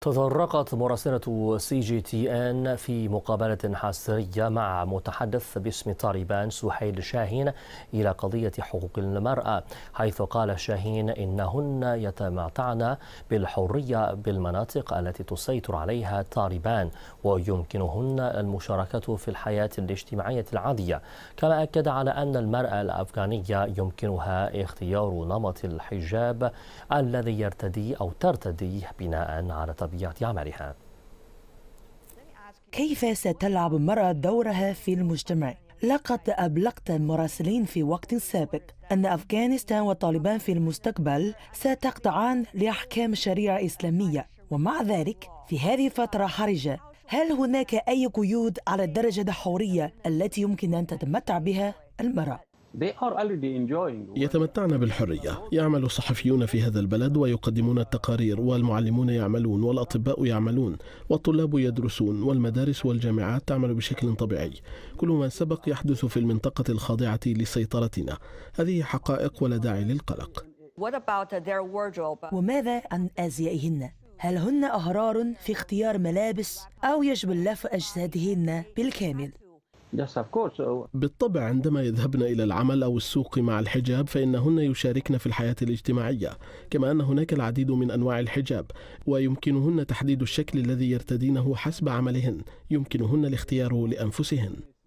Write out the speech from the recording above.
تطرقت مراسلة سي جي تي ان في مقابلة حصرية مع متحدث باسم طالبان سحيل شاهين إلى قضية حقوق المرأة حيث قال شاهين إنهن يتمتعن بالحرية بالمناطق التي تسيطر عليها طالبان ويمكنهن المشاركة في الحياة الاجتماعية العادية كما أكد على أن المرأة الأفغانية يمكنها اختيار نمط الحجاب الذي يرتدي أو ترتديه بناء على طبيعة عملها كيف ستلعب المرأة دورها في المجتمع؟ لقد أبلغت المراسلين في وقت سابق أن أفغانستان وطالبان في المستقبل ستخضعان لأحكام الشريعة الإسلامية ومع ذلك في هذه الفترة حرجة هل هناك أي قيود على درجة الحورية التي يمكن أن تتمتع بها المرأة؟ يتمتعن بالحرية يعمل الصحفيون في هذا البلد ويقدمون التقارير والمعلمون يعملون والأطباء يعملون والطلاب يدرسون والمدارس والجامعات تعمل بشكل طبيعي كل ما سبق يحدث في المنطقة الخاضعة لسيطرتنا هذه حقائق ولا داعي للقلق وماذا عن أزيائهن؟ هل هن أهرار في اختيار ملابس أو يجب لف أجسادهن بالكامل؟ بالطبع عندما يذهبن إلى العمل أو السوق مع الحجاب فإنهن يشاركن في الحياة الاجتماعية كما أن هناك العديد من أنواع الحجاب ويمكنهن تحديد الشكل الذي يرتدينه حسب عملهن يمكنهن الاختيار لأنفسهن